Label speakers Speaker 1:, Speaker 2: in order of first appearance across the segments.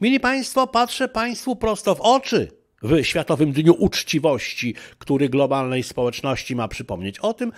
Speaker 1: Mili Państwo, patrzę Państwu prosto w oczy w Światowym Dniu Uczciwości, który globalnej społeczności ma przypomnieć o tym,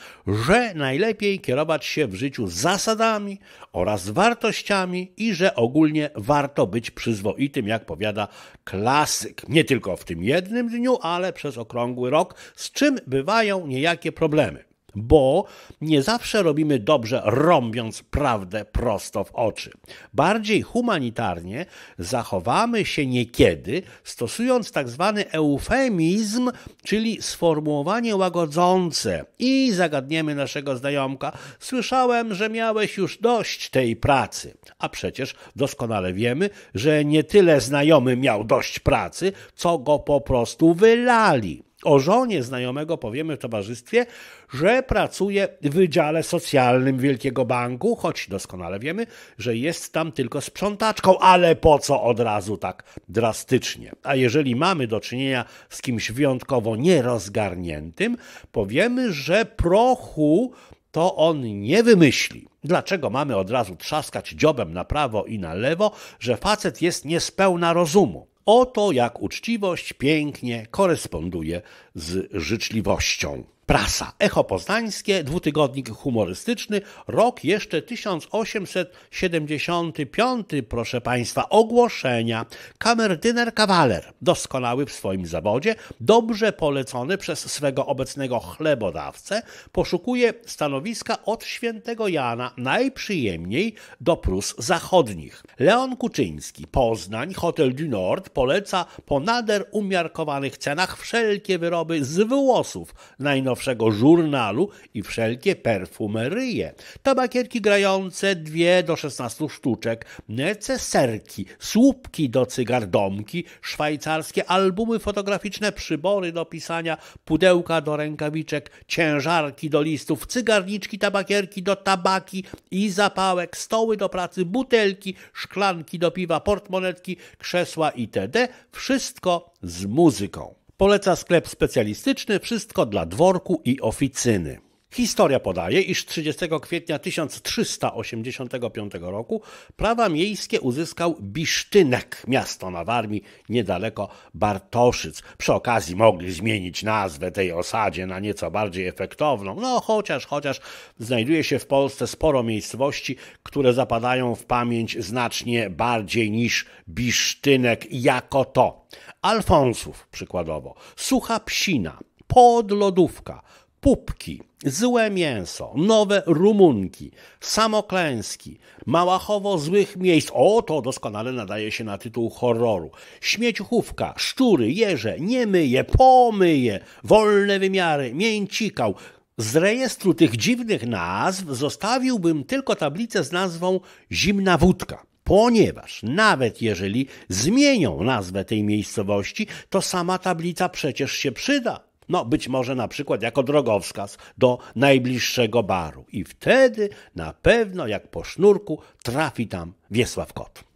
Speaker 1: że najlepiej kierować się w życiu zasadami oraz wartościami i że ogólnie warto być przyzwoitym, jak powiada klasyk. Nie tylko w tym jednym dniu, ale przez okrągły rok, z czym bywają niejakie problemy bo nie zawsze robimy dobrze, rąbiąc prawdę prosto w oczy. Bardziej humanitarnie zachowamy się niekiedy, stosując tak zwany eufemizm, czyli sformułowanie łagodzące. I zagadniemy naszego znajomka: Słyszałem, że miałeś już dość tej pracy. A przecież doskonale wiemy, że nie tyle znajomy miał dość pracy, co go po prostu wylali o żonie znajomego powiemy w towarzystwie, że pracuje w wydziale socjalnym Wielkiego Banku, choć doskonale wiemy, że jest tam tylko sprzątaczką, ale po co od razu tak drastycznie? A jeżeli mamy do czynienia z kimś wyjątkowo nierozgarniętym, powiemy, że prochu to on nie wymyśli. Dlaczego mamy od razu trzaskać dziobem na prawo i na lewo, że facet jest niespełna rozumu? Oto jak uczciwość pięknie koresponduje z życzliwością. Prasa. Echo Poznańskie, dwutygodnik humorystyczny, rok jeszcze 1875, proszę Państwa, ogłoszenia. Kamerdyner Kawaler, doskonały w swoim zawodzie, dobrze polecony przez swego obecnego chlebodawcę, poszukuje stanowiska od świętego Jana, najprzyjemniej do Prus Zachodnich. Leon Kuczyński, Poznań, Hotel du Nord, poleca po nader umiarkowanych cenach wszelkie wyroby z włosów najnowszych najnowszego żurnalu i wszelkie perfumeryje. Tabakierki grające, dwie do szesnastu sztuczek, neceserki, słupki do cygardomki, szwajcarskie albumy fotograficzne, przybory do pisania, pudełka do rękawiczek, ciężarki do listów, cygarniczki, tabakierki do tabaki i zapałek, stoły do pracy, butelki, szklanki do piwa, portmonetki, krzesła itd. Wszystko z muzyką. Poleca sklep specjalistyczny, wszystko dla dworku i oficyny. Historia podaje, iż 30 kwietnia 1385 roku prawa miejskie uzyskał Bisztynek, miasto na Warmii, niedaleko Bartoszyc. Przy okazji mogli zmienić nazwę tej osadzie na nieco bardziej efektowną, no chociaż, chociaż znajduje się w Polsce sporo miejscowości, które zapadają w pamięć znacznie bardziej niż Bisztynek jako to. Alfonsów przykładowo, Sucha Psina, Podlodówka, pupki, złe mięso, nowe rumunki, samoklęski, małachowo złych miejsc, o to doskonale nadaje się na tytuł horroru, śmieciuchówka, szczury, jeże, nie myje, pomyje, wolne wymiary, mięcikał. Z rejestru tych dziwnych nazw zostawiłbym tylko tablicę z nazwą zimna wódka ponieważ nawet jeżeli zmienią nazwę tej miejscowości, to sama tablica przecież się przyda. No, być może na przykład jako drogowskaz do najbliższego baru. I wtedy na pewno jak po sznurku trafi tam Wiesław Kot.